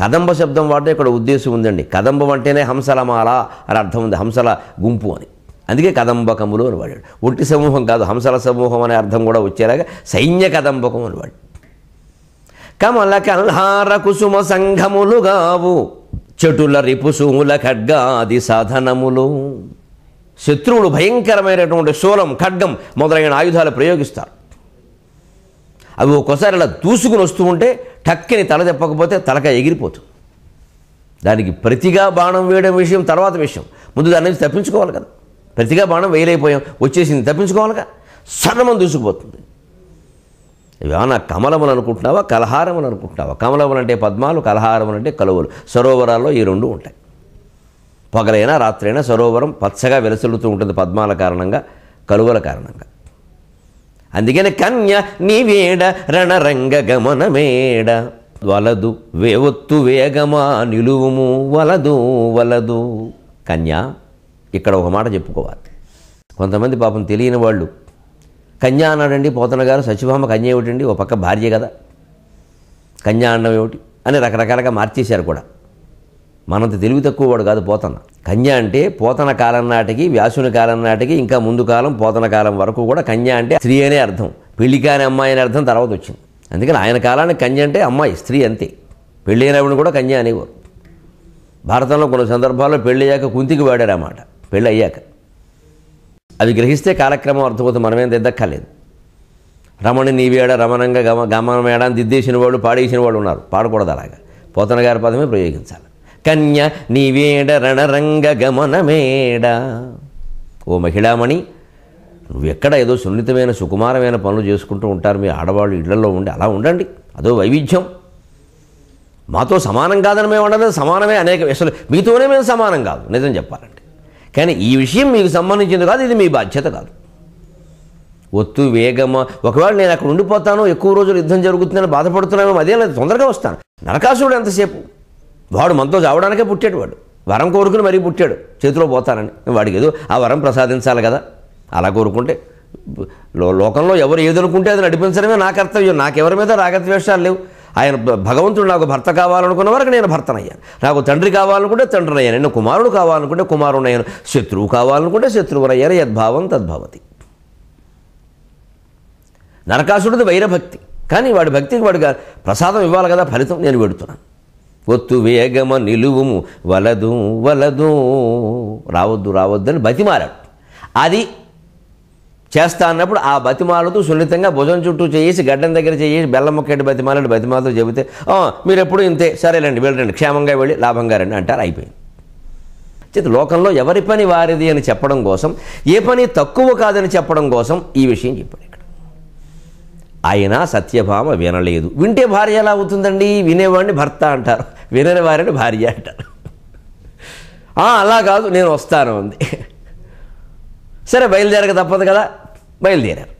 కదంబ శబ్దం వాడితే ఇక్కడ ఉద్దేశం ఉందండి కదంబం అంటేనే హంసలమాల అని అర్థం ఉంది హంసల గుంపు అని అందుకే కదంబకములు అని వాడాడు ఒంటి సమూహం కాదు హంసల సమూహం అనే అర్థం కూడా వచ్చేలాగా సైన్య కదంబకం అని వాడు కమల కల్హార కుసుమ సంఘములు గావు చెటుల రిపుసుముల ఖడ్గాది సాధనములు శత్రువులు భయంకరమైనటువంటి శూలం ఖడ్గం మొదలైన ఆయుధాలు ప్రయోగిస్తారు అవి ఒక్కోసారి అలా దూసుకుని వస్తూ ఉంటే టక్కిని తల తెప్పకపోతే తలక ఎగిరిపోతుంది దానికి ప్రతిగా బాణం వేయడం విషయం తర్వాత విషయం ముందు దాని నుంచి తప్పించుకోవాలి కదా ప్రతిగా బాణం వేయలేకపోయాం వచ్చేసింది తప్పించుకోవాలిగా సన్నమం దూసుకుపోతుంది ఏమైనా కమలములు అనుకుంటున్నావా కలహారములు అనుకుంటున్నావా కమలములు అంటే పద్మాలు కలహారములు అంటే కలువలు సరోవరాల్లో ఈ రెండు ఉంటాయి పగలైనా రాత్రైనా సరోవరం పచ్చగా విరసిల్లుతూ ఉంటుంది పద్మాల కారణంగా కలువల కారణంగా అందుకని కన్య నీవేడ రణరంగ గమనమేడ వలదు వేవత్తు వేగమా నిలువుము వలదు వలదు కన్య ఇక్కడ ఒక మాట చెప్పుకోవాలి కొంతమంది పాపం తెలియని వాళ్ళు కన్య అన్నాడండి పోతన గారు సచిభామ కన్య ఏమిటండి ఒక పక్క భార్య కదా కన్య అన్నం ఏమిటి అని రకరకాలుగా మార్చేశారు కూడా మనంత తెలివి తక్కువ వాడు కాదు పోతన కన్యా అంటే పోతన కాలం నాటికి వ్యాసుని కాలం నాటికి ఇంకా ముందు కాలం పోతన కాలం వరకు కూడా కన్యా అంటే స్త్రీ అనే అర్థం పెళ్లి కాని అమ్మాయి అనే అర్థం తర్వాత వచ్చింది అందుకని ఆయన కాలానికి కన్య అంటే అమ్మాయి స్త్రీ అంతే పెళ్ళి అయినప్పుడు కూడా కన్య అనేవారు భారతంలో కొన్ని సందర్భాల్లో పెళ్ళయ్యాక కుంతికి వాడారు అన్నమాట పెళ్ళి అయ్యాక అవి గ్రహిస్తే కాలక్రమం అర్థమవుతుంది మనమేం దిద్దక్కర్లేదు రమణి నీవేడ రమణంగా గమ గమనమేడ దిద్దేసిన వాళ్ళు పాడేసిన వాళ్ళు ఉన్నారు పాడకూడదు అలాగా పోతన గారి పదమే ప్రయోగించాలి కన్య నీవేడ రణరంగ గమనమేడ ఓ మహిళామణి నువ్వెక్కడ ఏదో సున్నితమైన సుకుమారమైన పనులు చేసుకుంటూ ఉంటారు మీ ఆడవాళ్ళు ఇళ్లలో ఉండి అలా ఉండండి అదో వైవిధ్యం మాతో సమానం కాదని మేము ఉండదు సమానమే అనేక విషయాలు మీతోనే మేము సమానం కాదు నిజం చెప్పాలంటే కానీ ఈ విషయం మీకు సంబంధించింది కాదు ఇది మీ బాధ్యత కాదు ఒత్తు వేగమా ఒకవేళ నేను అక్కడ ఉండిపోతాను ఎక్కువ రోజులు యుద్ధం జరుగుతుందని బాధపడుతున్నామేమో అదే లేదు తొందరగా వస్తాను నరకాసురుడు ఎంతసేపు వాడు మనతో చావడానికే పుట్టాడు వాడు వరం కోరుకుని మరీ పుట్టాడు చేతిలో పోతానని వాడికి ఏదో ఆ వరం ప్రసాదించాలి కదా అలా కోరుకుంటే లోకంలో ఎవరు ఏదనుకుంటే అది నడిపించడమే నా కర్తవ్యం నాకెవరి మీద రాగద్వేషాలు లేవు ఆయన భగవంతుడు నాకు భర్త కావాలనుకున్న వరకు నేను భర్తనయ్యాను నాకు తండ్రి కావాలనుకుంటే తండ్రిని అయ్యాను నేను కుమారుడు కావాలనుకుంటే కుమారుడయ్యాను శత్రువు కావాలనుకుంటే శత్రువునయ్యాను యద్భావం తద్భవతి నరకాసుడిది వైరభక్తి కానీ వాడి భక్తికి వాడు ప్రసాదం ఇవ్వాలి కదా ఫలితం నేను పెడుతున్నాను పొత్తు వేగమ నిలువు వలదు వలదు రావద్దు రావద్దు అని బతిమారాడు అది చేస్తా అన్నప్పుడు ఆ బతిమాలతో సున్నితంగా భుజం చుట్టూ చేసి గడ్డం దగ్గర చేసి బెల్లం మొక్కటి బతిమాలని బతిమాలతో చెబితే మీరు ఎప్పుడు ఇంతే సరేలేండి వెళ్ళండి క్షేమంగా వెళ్ళి లాభంగా రండి అంటారు అయిపోయింది చేతి లోకంలో ఎవరి పని వారిది అని చెప్పడం కోసం ఏ పని తక్కువ కాదని చెప్పడం కోసం ఈ విషయం చెప్పాడు ఇక్కడ ఆయన సత్యభామ వినలేదు వింటే భార్య ఎలా అవుతుందండి వినేవాడిని భర్త అంటారు వినని వారిని భార్య అంటారు అలా కాదు నేను వస్తాను ఉంది సరే బయలుదేరక తప్పదు కదా బయలుదేరారు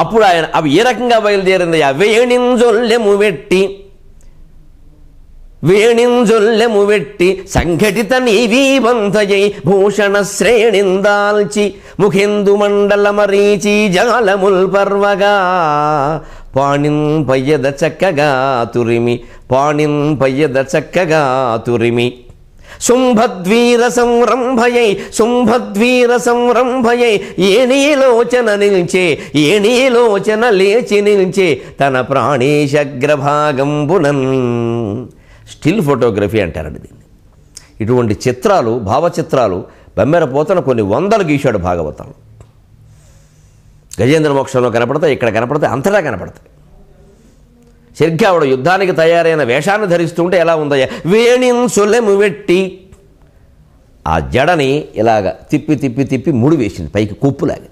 అప్పుడు ఆయన అవి ఏ రకంగా బయలుదేరింది వేణింజొల్లెము పెట్టి వేణింజొల్లెము పెట్టి సంఘటిత నీవీవంతయై భూషణ శ్రేణిందాల్చి ముఖిందు మండలమరీచి జాలముల్ పర్వగా పాణిన్ పయ్యద చక్కగా తురిమి పాణిన్ పయ్యద చక్కగా తురిమి శుంభద్వీర సంరంభయై శుంభద్వీర సంరంభయై ఏణీలోచన నిల్చే ఏణీలోచన లేచి నిల్చే తన బునన్ స్టిల్ ఫోటోగ్రఫీ అంటారండి దీన్ని ఇటువంటి చిత్రాలు భావచిత్రాలు బమ్మెర పోతన కొన్ని వందలు గీశాడు భాగవతంలో గజేంద్ర మోక్షంలో కనపడతాయి ఇక్కడ కనపడతాయి అంతటా కనపడతాయి సరిగ్గా ఆవిడ యుద్ధానికి తయారైన వేషాన్ని ధరిస్తుంటే ఎలా ఉందయ్యా వేణిన్ సొలెము వెట్టి ఆ జడని ఇలాగ తిప్పి తిప్పి తిప్పి ముడి వేసింది పైకి కొప్పులాగా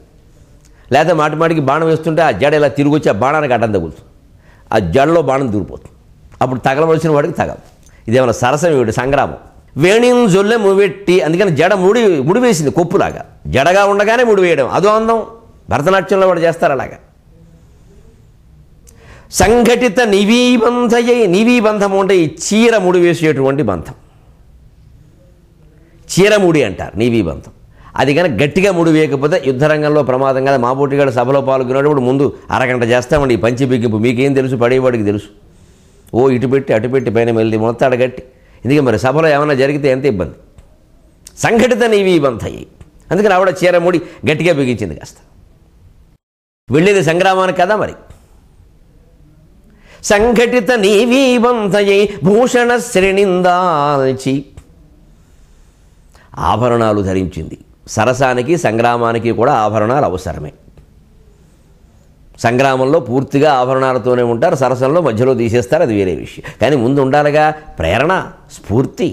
లేదా మాటిమాటికి బాణం వేస్తుంటే ఆ జడ ఇలా తిరిగి వచ్చి ఆ బాణానికి అడ్డం తగులుతుంది ఆ జడలో బాణం దూరిపోతుంది అప్పుడు తగలవలసిన వాడికి తగలదు ఇదేమైనా సరసం ఇవి సంగ్రామం వేణిని జొల్లె ముడి అందుకని జడ ముడి ముడివేసింది కొప్పులాగా జడగా ఉండగానే ముడివేయడం అదో అందం భరతనాట్యంలో కూడా చేస్తారు అలాగా సంఘటిత నివీబంధయ నివీబంధము అంటే ఈ చీర ముడి వేసేటువంటి బంధం చీరముడి అంటారు నివీబంధం అది కానీ గట్టిగా ముడి వేయకపోతే యుద్ధరంగంలో ప్రమాదం కాదు మా గారు సభలో పాల్గొనేటప్పుడు ముందు అరగంట చేస్తామండి ఈ పంచి బిగింపు మీకేం తెలుసు పడేవాడికి తెలుసు ఓ ఇటు పెట్టి అటు పెట్టి పైన వెళ్ళి మొత్తం అడగట్టి ఎందుకంటే మరి సభలో ఏమైనా జరిగితే ఎంత ఇబ్బంది సంఘటిత నివీబంధయ్యి అందుకని ఆవిడ చీరముడి గట్టిగా బిగించింది కాస్త వెళ్ళేది సంగ్రామానికి కదా మరి సంఘటిత నీవీవంతయై భూషణ శ్రేణిందాల్చి ఆభరణాలు ధరించింది సరసానికి సంగ్రామానికి కూడా ఆభరణాలు అవసరమే సంగ్రామంలో పూర్తిగా ఆభరణాలతోనే ఉంటారు సరసంలో మధ్యలో తీసేస్తారు అది వేరే విషయం కానీ ముందు ఉండాలిగా ప్రేరణ స్ఫూర్తి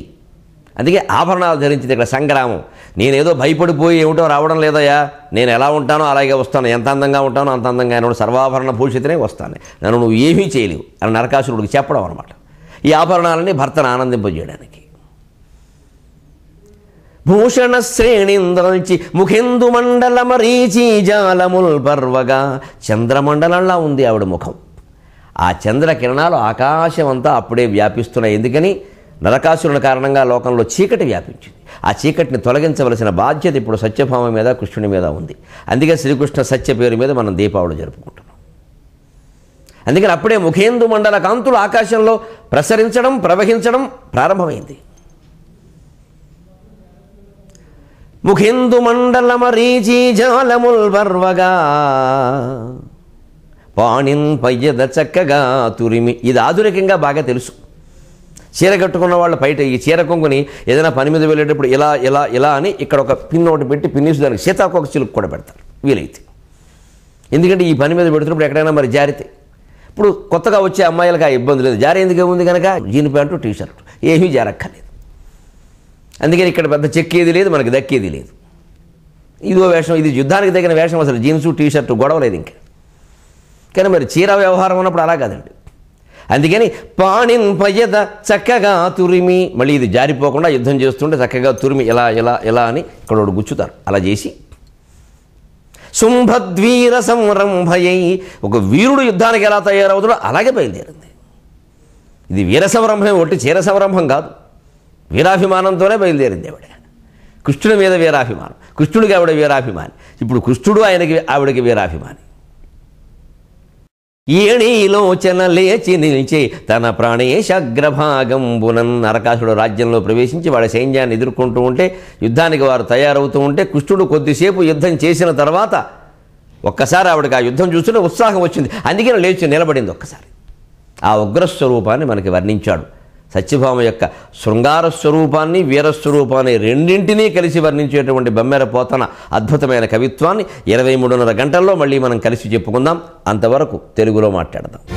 అందుకే ఆభరణాలు ధరించింది ఇక్కడ సంగ్రామం నేనేదో భయపడిపోయి ఏమిటో రావడం లేదయ్యా నేను ఎలా ఉంటానో అలాగే వస్తాను ఎంత అందంగా ఉంటానో అంత అందంగా అయినాడు సర్వాభరణ భూషితనే వస్తాను నన్ను నువ్వు ఏమీ చేయలేవు అని నరకాసురుడికి చెప్పడం అనమాట ఈ ఆభరణాలని భర్తను ఆనందింపజేయడానికి భూషణ శ్రేణింద్రనించి ముఖేందు మండల మరీచి జాలముల్ పర్వగా చంద్రమండలంలా ఉంది ఆవిడ ముఖం ఆ చంద్రకిరణాలు ఆకాశం అంతా అప్పుడే వ్యాపిస్తున్నాయి ఎందుకని నరకాసురుల కారణంగా లోకంలో చీకటి వ్యాపించింది ఆ చీకటిని తొలగించవలసిన బాధ్యత ఇప్పుడు సత్యభామ మీద కృష్ణుని మీద ఉంది అందుకే శ్రీకృష్ణ సత్య పేరు మీద మనం దీపావళి జరుపుకుంటున్నాం అందుకని అప్పుడే ముఖేందు మండల కాంతులు ఆకాశంలో ప్రసరించడం ప్రవహించడం ప్రారంభమైంది ముఖేందు మండల మరీచి జాలముల్ బర్వగా పాణిన్ పయ్యద చక్కగా తురిమి ఇది ఆధునికంగా బాగా తెలుసు చీర కట్టుకున్న వాళ్ళు బయట ఈ చీర కొంగుని ఏదైనా పని మీద వెళ్ళేటప్పుడు ఇలా ఇలా ఇలా అని ఇక్కడ ఒక పిన్ ఒకటి పెట్టి పిన్నేసి దానికి సీతాకోక చిలుకు కూడా పెడతారు వీలైతే ఎందుకంటే ఈ పని మీద పెడుతున్నప్పుడు ఎక్కడైనా మరి జారితే ఇప్పుడు కొత్తగా వచ్చే అమ్మాయిలకు ఆ ఇబ్బంది లేదు జారీ ఎందుకు ఉంది కనుక జీన్ ప్యాంటు టీ షర్ట్ ఏమీ జారక్కర్లేదు అందుకని ఇక్కడ పెద్ద చెక్కేది లేదు మనకి దక్కేది లేదు ఇదిగో వేషం ఇది యుద్ధానికి తగిన వేషం అసలు జీన్సు టీ షర్టు గొడవ లేదు ఇంకా కానీ మరి చీర వ్యవహారం ఉన్నప్పుడు అలా కాదండి అందుకని పాణిన్ పయ్యద చక్కగా తురిమి మళ్ళీ ఇది జారిపోకుండా యుద్ధం చేస్తుంటే చక్కగా తురిమి ఇలా ఇలా ఇలా అని ఇక్కడ గుచ్చుతారు అలా చేసి శుంభద్వీర సంరంభయై ఒక వీరుడు యుద్ధానికి ఎలా తయారవుతాడో అలాగే బయలుదేరింది ఇది వీర సంరంభం ఒకటి చీర సంరంభం కాదు వీరాభిమానంతోనే బయలుదేరింది ఆవిడ కృష్ణుడి మీద వీరాభిమానం కృష్ణుడికి ఆవిడ వీరాభిమాని ఇప్పుడు కృష్ణుడు ఆయనకి ఆవిడకి వీరాభిమాని ఏణీలోచన లేచి నిలిచి తన ప్రాణేశగ్రభాగంబునన్ నరకాసుడు రాజ్యంలో ప్రవేశించి వాడి సైన్యాన్ని ఎదుర్కొంటూ ఉంటే యుద్ధానికి వారు తయారవుతూ ఉంటే కృష్ణుడు కొద్దిసేపు యుద్ధం చేసిన తర్వాత ఒక్కసారి ఆవిడకి ఆ యుద్ధం చూస్తుంటే ఉత్సాహం వచ్చింది అందుకే లేచి నిలబడింది ఒక్కసారి ఆ ఉగ్రస్వరూపాన్ని మనకి వర్ణించాడు సత్యభామ యొక్క శృంగార స్వరూపాన్ని వీరస్వరూపాన్ని రెండింటినీ కలిసి వర్ణించేటువంటి బమ్మెర పోతన అద్భుతమైన కవిత్వాన్ని ఇరవై మూడున్నర గంటల్లో మళ్ళీ మనం కలిసి చెప్పుకుందాం అంతవరకు తెలుగులో మాట్లాడదాం